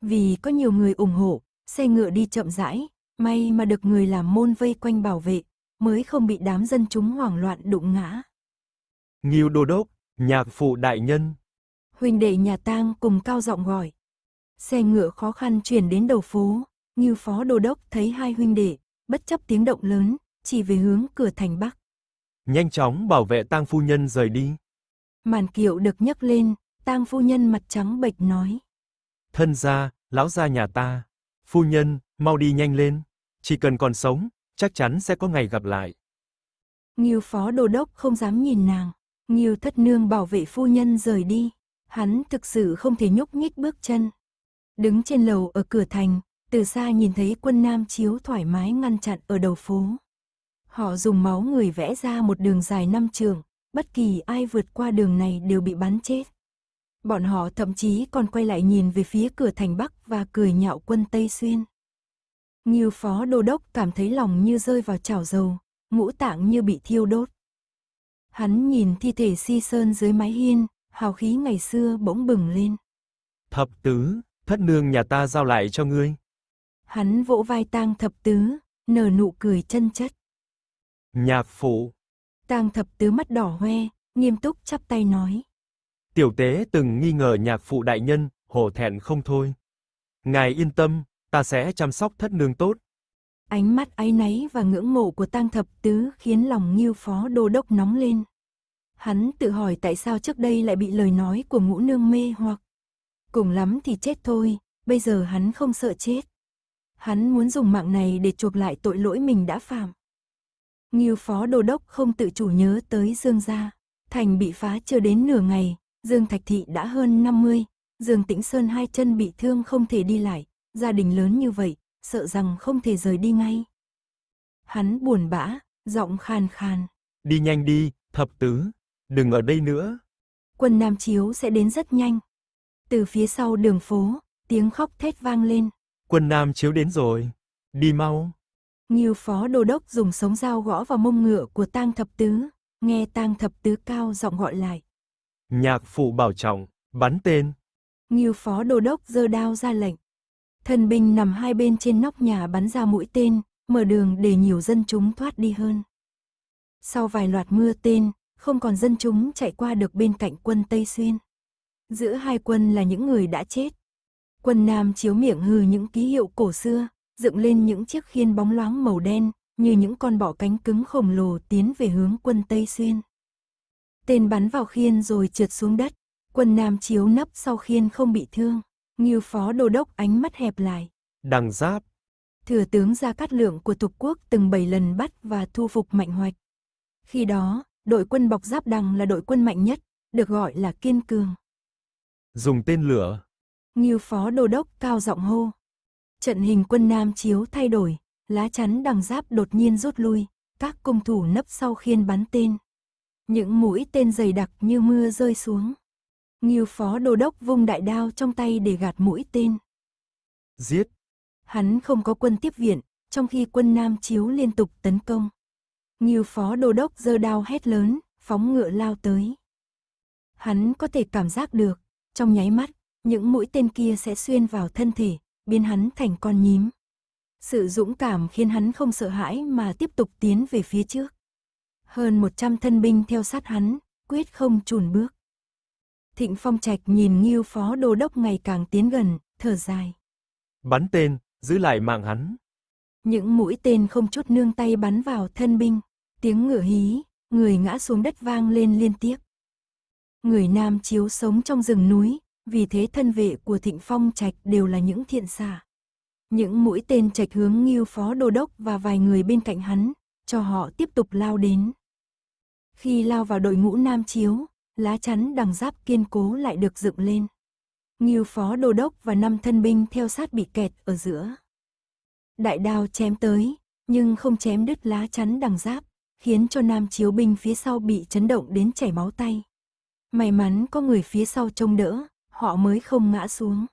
Vì có nhiều người ủng hộ, xe ngựa đi chậm rãi, may mà được người làm môn vây quanh bảo vệ, mới không bị đám dân chúng hoảng loạn đụng ngã. nhiều đô đốc, Nhạc phụ đại nhân. Huynh đệ nhà tang cùng cao giọng gọi. Xe ngựa khó khăn chuyển đến đầu phố, như phó đô đốc thấy hai huynh đệ, bất chấp tiếng động lớn, chỉ về hướng cửa thành Bắc. Nhanh chóng bảo vệ tang phu nhân rời đi. Màn kiệu được nhấc lên, tang phu nhân mặt trắng bệch nói. Thân gia, lão gia nhà ta. Phu nhân, mau đi nhanh lên. Chỉ cần còn sống, chắc chắn sẽ có ngày gặp lại. Nghiêu phó đồ đốc không dám nhìn nàng. Nghiêu thất nương bảo vệ phu nhân rời đi. Hắn thực sự không thể nhúc nhích bước chân. Đứng trên lầu ở cửa thành, từ xa nhìn thấy quân Nam Chiếu thoải mái ngăn chặn ở đầu phố. Họ dùng máu người vẽ ra một đường dài năm trường, bất kỳ ai vượt qua đường này đều bị bắn chết. Bọn họ thậm chí còn quay lại nhìn về phía cửa thành Bắc và cười nhạo quân Tây Xuyên. Nhiều phó đô đốc cảm thấy lòng như rơi vào chảo dầu, ngũ tạng như bị thiêu đốt. Hắn nhìn thi thể si sơn dưới mái hiên, hào khí ngày xưa bỗng bừng lên. Thập tứ, thất nương nhà ta giao lại cho ngươi. Hắn vỗ vai tang thập tứ, nở nụ cười chân chất. Nhạc phụ. Tang thập tứ mắt đỏ hoe, nghiêm túc chắp tay nói. Tiểu tế từng nghi ngờ nhạc phụ đại nhân, hổ thẹn không thôi. Ngài yên tâm, ta sẽ chăm sóc thất nương tốt, Ánh mắt áy náy và ngưỡng mộ của tang thập tứ khiến lòng Nghiêu Phó Đô Đốc nóng lên. Hắn tự hỏi tại sao trước đây lại bị lời nói của ngũ nương mê hoặc. Cùng lắm thì chết thôi, bây giờ hắn không sợ chết. Hắn muốn dùng mạng này để chuộc lại tội lỗi mình đã phạm. Nghiêu Phó Đô Đốc không tự chủ nhớ tới Dương Gia. Thành bị phá chưa đến nửa ngày, Dương Thạch Thị đã hơn 50, Dương Tĩnh Sơn hai chân bị thương không thể đi lại, gia đình lớn như vậy, sợ rằng không thể rời đi ngay. Hắn buồn bã, giọng khàn khàn. Đi nhanh đi, thập tứ, đừng ở đây nữa. Quân Nam Chiếu sẽ đến rất nhanh. Từ phía sau đường phố, tiếng khóc thét vang lên. Quân Nam Chiếu đến rồi, đi mau. Nhiều phó đô đốc dùng sống dao gõ vào mông ngựa của tang thập tứ, nghe tang thập tứ cao giọng gọi lại. Nhạc phụ bảo trọng, bắn tên. Nhiều phó đô đốc giơ đao ra lệnh thần binh nằm hai bên trên nóc nhà bắn ra mũi tên, mở đường để nhiều dân chúng thoát đi hơn. Sau vài loạt mưa tên, không còn dân chúng chạy qua được bên cạnh quân Tây Xuyên. Giữa hai quân là những người đã chết. Quân Nam chiếu miệng hư những ký hiệu cổ xưa, dựng lên những chiếc khiên bóng loáng màu đen, như những con bọ cánh cứng khổng lồ tiến về hướng quân Tây Xuyên. Tên bắn vào khiên rồi trượt xuống đất, quân Nam chiếu nấp sau khiên không bị thương. Ngưu phó đô đốc ánh mắt hẹp lại. Đằng giáp. Thừa tướng Gia Cát Lượng của Tục Quốc từng 7 lần bắt và thu phục Mạnh Hoạch. Khi đó, đội quân bọc giáp đằng là đội quân mạnh nhất, được gọi là kiên cường. Dùng tên lửa. Ngưu phó đô đốc cao giọng hô. Trận hình quân Nam Chiếu thay đổi, lá chắn đằng giáp đột nhiên rút lui, các cung thủ nấp sau khiên bắn tên. Những mũi tên dày đặc như mưa rơi xuống. Ngưu phó đô đốc vung đại đao trong tay để gạt mũi tên. Giết! Hắn không có quân tiếp viện, trong khi quân Nam Chiếu liên tục tấn công. Ngưu phó đô đốc giơ đao hét lớn, phóng ngựa lao tới. Hắn có thể cảm giác được, trong nháy mắt, những mũi tên kia sẽ xuyên vào thân thể, biến hắn thành con nhím. Sự dũng cảm khiến hắn không sợ hãi mà tiếp tục tiến về phía trước. Hơn 100 thân binh theo sát hắn, quyết không chùn bước. Thịnh Phong Trạch nhìn Ngưu Phó Đô Đốc ngày càng tiến gần, thở dài. Bắn tên, giữ lại mạng hắn. Những mũi tên không chút nương tay bắn vào thân binh, tiếng ngựa hí, người ngã xuống đất vang lên liên tiếp. Người nam chiếu sống trong rừng núi, vì thế thân vệ của Thịnh Phong Trạch đều là những thiện xạ. Những mũi tên trạch hướng Ngưu Phó Đô Đốc và vài người bên cạnh hắn, cho họ tiếp tục lao đến. Khi lao vào đội ngũ nam chiếu, lá chắn đằng giáp kiên cố lại được dựng lên. Ngưu phó đô đốc và năm thân binh theo sát bị kẹt ở giữa. Đại đao chém tới, nhưng không chém đứt lá chắn đằng giáp, khiến cho nam chiếu binh phía sau bị chấn động đến chảy máu tay. May mắn có người phía sau trông đỡ, họ mới không ngã xuống.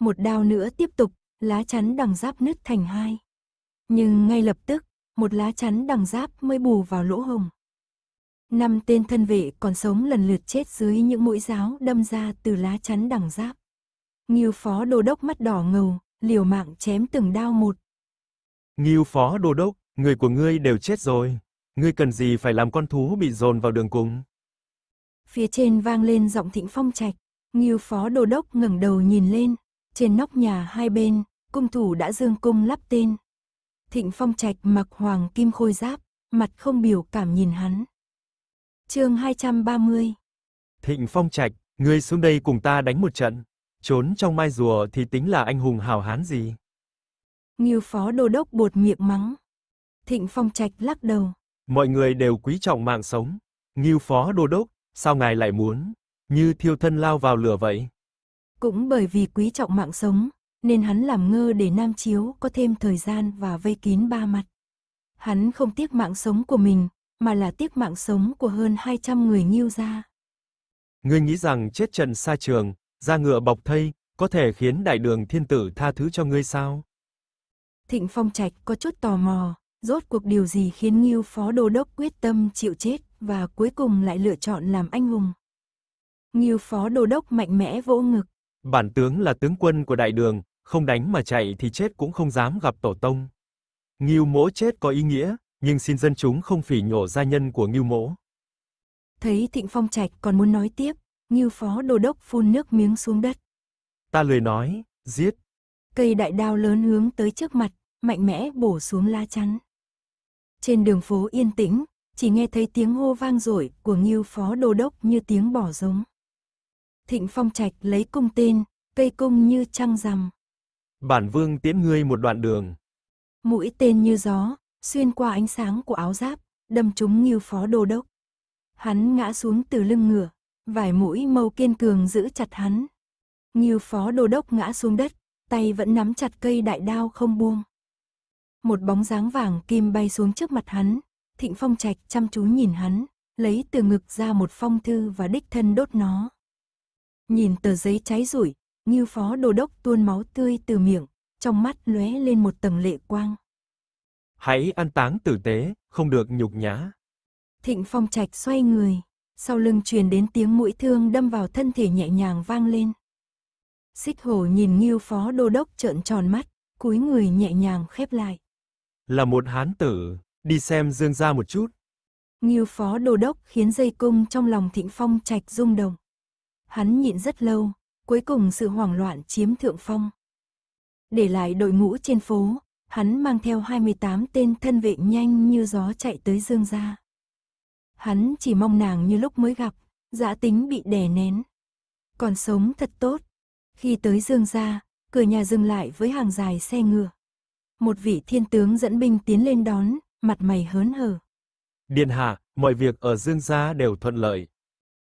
Một đao nữa tiếp tục, lá chắn đằng giáp nứt thành hai. Nhưng ngay lập tức, một lá chắn đằng giáp mới bù vào lỗ hồng. Năm tên thân vệ còn sống lần lượt chết dưới những mũi giáo đâm ra từ lá chắn đằng giáp. Nghiêu phó đô đốc mắt đỏ ngầu, liều mạng chém từng đao một. Nghiêu phó đô đốc, người của ngươi đều chết rồi. Ngươi cần gì phải làm con thú bị dồn vào đường cùng? Phía trên vang lên giọng thịnh phong trạch. Nghiêu phó đô đốc ngẩng đầu nhìn lên. Trên nóc nhà hai bên, cung thủ đã dương cung lắp tên. Thịnh phong trạch mặc hoàng kim khôi giáp, mặt không biểu cảm nhìn hắn chương 230 Thịnh Phong Trạch, ngươi xuống đây cùng ta đánh một trận. Trốn trong mai rùa thì tính là anh hùng hào hán gì? Nghiêu phó đô đốc bột miệng mắng. Thịnh Phong Trạch lắc đầu. Mọi người đều quý trọng mạng sống. Nghiêu phó đô đốc, sao ngài lại muốn? Như thiêu thân lao vào lửa vậy. Cũng bởi vì quý trọng mạng sống, nên hắn làm ngơ để Nam Chiếu có thêm thời gian và vây kín ba mặt. Hắn không tiếc mạng sống của mình, mà là tiếc mạng sống của hơn 200 người Ngưu gia. Ngươi nghĩ rằng chết trận xa trường, ra ngựa bọc thây, có thể khiến đại đường thiên tử tha thứ cho ngươi sao? Thịnh Phong Trạch có chút tò mò, rốt cuộc điều gì khiến Ngưu Phó Đô Đốc quyết tâm chịu chết và cuối cùng lại lựa chọn làm anh hùng? Ngưu Phó Đô Đốc mạnh mẽ vỗ ngực. Bản tướng là tướng quân của đại đường, không đánh mà chạy thì chết cũng không dám gặp tổ tông. Ngưu mỗ chết có ý nghĩa, nhưng xin dân chúng không phỉ nhổ gia nhân của Ngưu Mỗ. Thấy Thịnh Phong Trạch còn muốn nói tiếp, Ngưu Phó Đô Đốc phun nước miếng xuống đất. Ta lười nói, giết. Cây đại đao lớn hướng tới trước mặt, mạnh mẽ bổ xuống lá chắn. Trên đường phố yên tĩnh, chỉ nghe thấy tiếng hô vang dội của Ngưu Phó Đô Đốc như tiếng bỏ giống. Thịnh Phong Trạch lấy cung tên, cây cung như trăng rằm. Bản vương tiễn ngươi một đoạn đường. Mũi tên như gió, xuyên qua ánh sáng của áo giáp, đâm trúng như phó đô đốc. Hắn ngã xuống từ lưng ngựa, vài mũi mâu kiên cường giữ chặt hắn. Như phó đô đốc ngã xuống đất, tay vẫn nắm chặt cây đại đao không buông. Một bóng dáng vàng kim bay xuống trước mặt hắn, thịnh phong trạch chăm chú nhìn hắn, lấy từ ngực ra một phong thư và đích thân đốt nó. Nhìn tờ giấy cháy rủi, như phó đô đốc tuôn máu tươi từ miệng, trong mắt lóe lên một tầng lệ quang. Hãy an táng tử tế, không được nhục nhã. Thịnh Phong Trạch xoay người, sau lưng truyền đến tiếng mũi thương đâm vào thân thể nhẹ nhàng vang lên. Xích Hổ nhìn Ngưu Phó Đô đốc trợn tròn mắt, cúi người nhẹ nhàng khép lại. Là một hán tử, đi xem Dương gia một chút. Ngưu Phó Đô đốc khiến dây cung trong lòng Thịnh Phong Trạch rung động. Hắn nhịn rất lâu, cuối cùng sự hoảng loạn chiếm thượng phong. Để lại đội ngũ trên phố, hắn mang theo 28 tên thân vệ nhanh như gió chạy tới Dương gia. Hắn chỉ mong nàng như lúc mới gặp, dã tính bị đè nén. Còn sống thật tốt. Khi tới Dương gia, cửa nhà dừng lại với hàng dài xe ngựa. Một vị thiên tướng dẫn binh tiến lên đón, mặt mày hớn hở. Điện hạ, mọi việc ở Dương gia đều thuận lợi.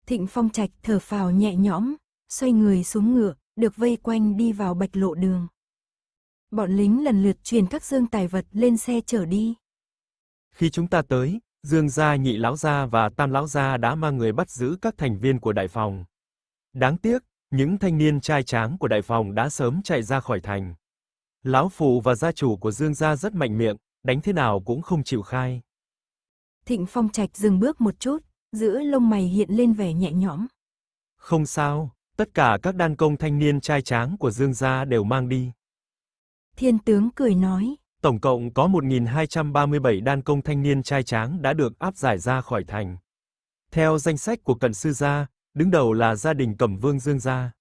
Thịnh Phong Trạch thở phào nhẹ nhõm, xoay người xuống ngựa, được vây quanh đi vào bạch lộ đường bọn lính lần lượt truyền các dương tài vật lên xe chở đi. Khi chúng ta tới, Dương gia nhị lão gia và tam lão gia đã mang người bắt giữ các thành viên của đại phòng. Đáng tiếc, những thanh niên trai tráng của đại phòng đã sớm chạy ra khỏi thành. Lão phụ và gia chủ của Dương gia rất mạnh miệng, đánh thế nào cũng không chịu khai. Thịnh Phong Trạch dừng bước một chút, giữa lông mày hiện lên vẻ nhẹ nhõm. Không sao, tất cả các đan công thanh niên trai tráng của Dương gia đều mang đi. Thiên tướng cười nói. Tổng cộng có 1.237 đan công thanh niên trai tráng đã được áp giải ra khỏi thành. Theo danh sách của cận sư gia, đứng đầu là gia đình Cẩm Vương Dương gia.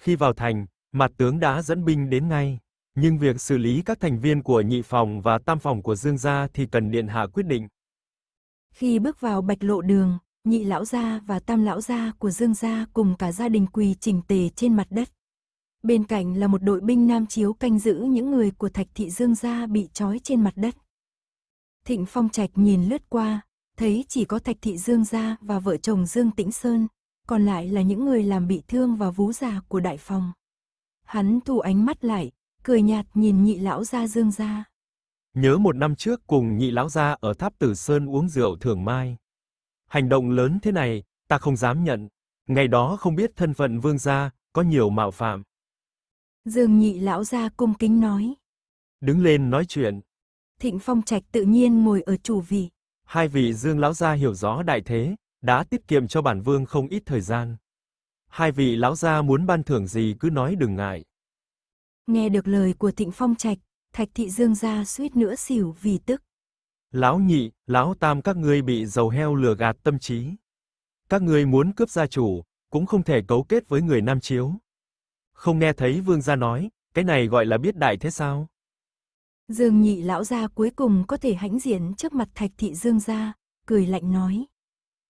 Khi vào thành, mặt tướng đã dẫn binh đến ngay. Nhưng việc xử lý các thành viên của nhị phòng và tam phòng của Dương gia thì cần điện hạ quyết định. Khi bước vào bạch lộ đường, nhị lão gia và tam lão gia của Dương gia cùng cả gia đình quỳ chỉnh tề trên mặt đất. Bên cạnh là một đội binh nam chiếu canh giữ những người của Thạch Thị Dương gia bị trói trên mặt đất. Thịnh Phong Trạch nhìn lướt qua, thấy chỉ có Thạch Thị Dương gia và vợ chồng Dương Tĩnh Sơn, còn lại là những người làm bị thương và vú già của đại phong Hắn thu ánh mắt lại, cười nhạt nhìn nhị lão gia Dương gia. Nhớ một năm trước cùng nhị lão gia ở Tháp Tử Sơn uống rượu thường mai. Hành động lớn thế này, ta không dám nhận. Ngày đó không biết thân phận vương gia, có nhiều mạo phạm. Dương nhị lão ra cung kính nói. Đứng lên nói chuyện. Thịnh phong trạch tự nhiên ngồi ở chủ vị. Hai vị dương lão gia hiểu rõ đại thế, đã tiết kiệm cho bản vương không ít thời gian. Hai vị lão gia muốn ban thưởng gì cứ nói đừng ngại. Nghe được lời của thịnh phong trạch, thạch thị dương gia suýt nữa xỉu vì tức. Lão nhị, lão tam các ngươi bị dầu heo lừa gạt tâm trí. Các ngươi muốn cướp gia chủ, cũng không thể cấu kết với người Nam Chiếu. Không nghe thấy vương gia nói, cái này gọi là biết đại thế sao? Dương nhị lão gia cuối cùng có thể hãnh diện trước mặt thạch thị dương gia, cười lạnh nói.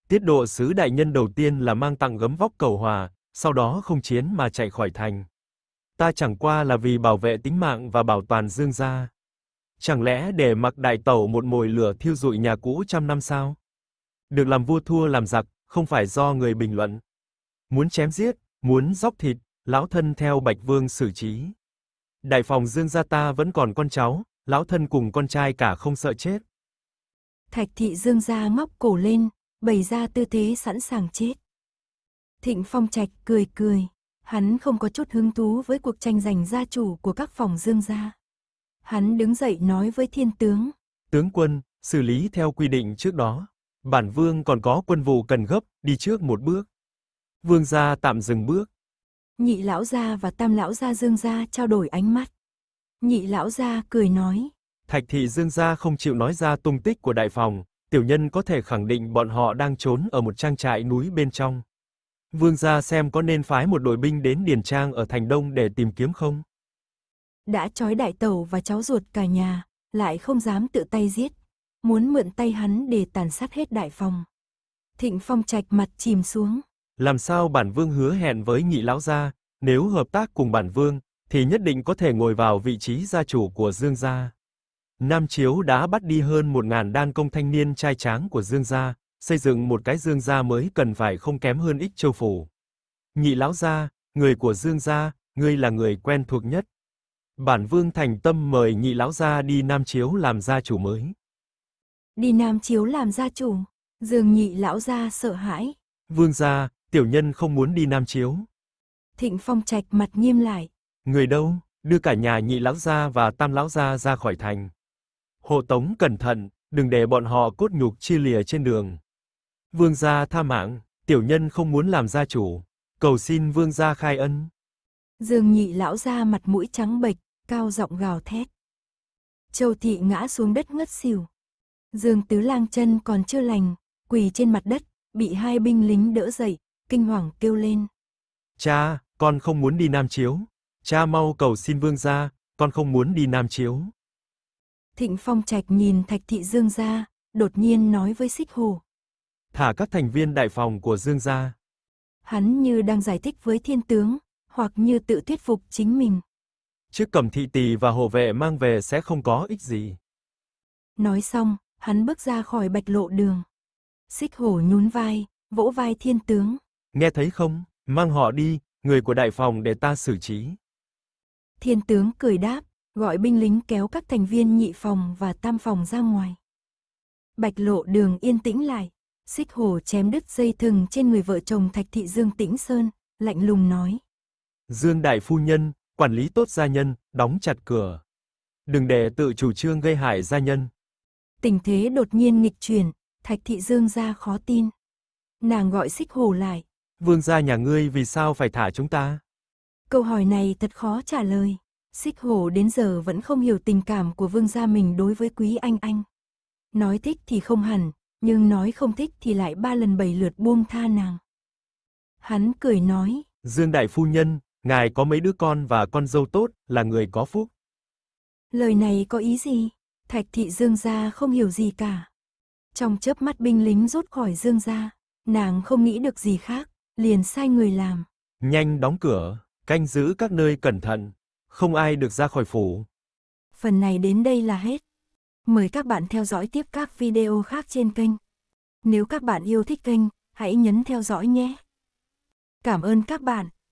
Tiết độ sứ đại nhân đầu tiên là mang tặng gấm vóc cầu hòa, sau đó không chiến mà chạy khỏi thành. Ta chẳng qua là vì bảo vệ tính mạng và bảo toàn dương gia. Chẳng lẽ để mặc đại tẩu một mồi lửa thiêu rụi nhà cũ trăm năm sao? Được làm vua thua làm giặc, không phải do người bình luận. Muốn chém giết, muốn dóc thịt, lão thân theo Bạch Vương xử trí. Đại phòng Dương gia ta vẫn còn con cháu, lão thân cùng con trai cả không sợ chết. Thạch thị Dương gia ngóc cổ lên, bày ra tư thế sẵn sàng chết. Thịnh Phong Trạch cười cười, hắn không có chút hứng thú với cuộc tranh giành gia chủ của các phòng Dương gia. Hắn đứng dậy nói với thiên tướng. Tướng quân, xử lý theo quy định trước đó. Bản vương còn có quân vụ cần gấp, đi trước một bước. Vương gia tạm dừng bước. Nhị lão gia và tam lão gia Dương gia trao đổi ánh mắt. Nhị lão gia cười nói. Thạch thị Dương gia không chịu nói ra tung tích của đại phòng, tiểu nhân có thể khẳng định bọn họ đang trốn ở một trang trại núi bên trong. Vương gia xem có nên phái một đội binh đến Điền Trang ở Thành Đông để tìm kiếm không? Đã trói đại tẩu và cháu ruột cả nhà, lại không dám tự tay giết, muốn mượn tay hắn để tàn sát hết đại phòng. Thịnh Phong trạch mặt chìm xuống làm sao bản vương hứa hẹn với nhị lão gia, nếu hợp tác cùng bản vương, thì nhất định có thể ngồi vào vị trí gia chủ của Dương gia. Nam Chiếu đã bắt đi hơn một ngàn đan công thanh niên trai tráng của Dương gia, xây dựng một cái Dương gia mới cần phải không kém hơn Ích Châu phủ. Nhị lão gia, người của Dương gia, ngươi là người quen thuộc nhất. Bản vương thành tâm mời nhị lão gia đi Nam Chiếu làm gia chủ mới. Đi Nam Chiếu làm gia chủ, Dương nhị lão gia sợ hãi. Vương gia, Tiểu nhân không muốn đi Nam Chiếu. Thịnh Phong Trạch mặt nghiêm lại. Người đâu, đưa cả nhà nhị lão gia và tam lão gia ra khỏi thành. Hộ tống cẩn thận, đừng để bọn họ cốt nhục chi lìa trên đường. Vương gia tha mạng, tiểu nhân không muốn làm gia chủ, cầu xin vương gia khai ân. Dương nhị lão gia mặt mũi trắng bệch, cao giọng gào thét. Châu thị ngã xuống đất ngất xỉu. Dương tứ lang chân còn chưa lành, quỳ trên mặt đất, bị hai binh lính đỡ dậy, kinh hoàng kêu lên. Cha, con không muốn đi Nam Chiếu. Cha mau cầu xin vương gia, con không muốn đi Nam Chiếu. Thịnh Phong Trạch nhìn Thạch Thị Dương gia, đột nhiên nói với Xích Hồ. Thả các thành viên đại phòng của Dương gia. Hắn như đang giải thích với thiên tướng, hoặc như tự thuyết phục chính mình. Chiếc cầm thị tỳ và hộ vệ mang về sẽ không có ích gì. Nói xong, hắn bước ra khỏi bạch lộ đường. Xích hổ nhún vai, vỗ vai thiên tướng. Nghe thấy không, mang họ đi, người của đại phòng để ta xử trí. Thiên tướng cười đáp, gọi binh lính kéo các thành viên nhị phòng và tam phòng ra ngoài. Bạch lộ đường yên tĩnh lại, xích hồ chém đứt dây thừng trên người vợ chồng Thạch Thị Dương Tĩnh Sơn, lạnh lùng nói. Dương đại phu nhân, quản lý tốt gia nhân, đóng chặt cửa. Đừng để tự chủ trương gây hại gia nhân. Tình thế đột nhiên nghịch chuyển, Thạch Thị Dương ra khó tin. Nàng gọi xích hồ lại, Vương gia nhà ngươi vì sao phải thả chúng ta? Câu hỏi này thật khó trả lời. Xích hổ đến giờ vẫn không hiểu tình cảm của vương gia mình đối với quý anh anh. Nói thích thì không hẳn, nhưng nói không thích thì lại ba lần bảy lượt buông tha nàng. Hắn cười nói. Dương đại phu nhân, ngài có mấy đứa con và con dâu tốt, là người có phúc. Lời này có ý gì? Thạch thị dương gia không hiểu gì cả. Trong chớp mắt binh lính rút khỏi dương gia, nàng không nghĩ được gì khác. Liền sai người làm. Nhanh đóng cửa, canh giữ các nơi cẩn thận, không ai được ra khỏi phủ. Phần này đến đây là hết. Mời các bạn theo dõi tiếp các video khác trên kênh. Nếu các bạn yêu thích kênh, hãy nhấn theo dõi nhé. Cảm ơn các bạn.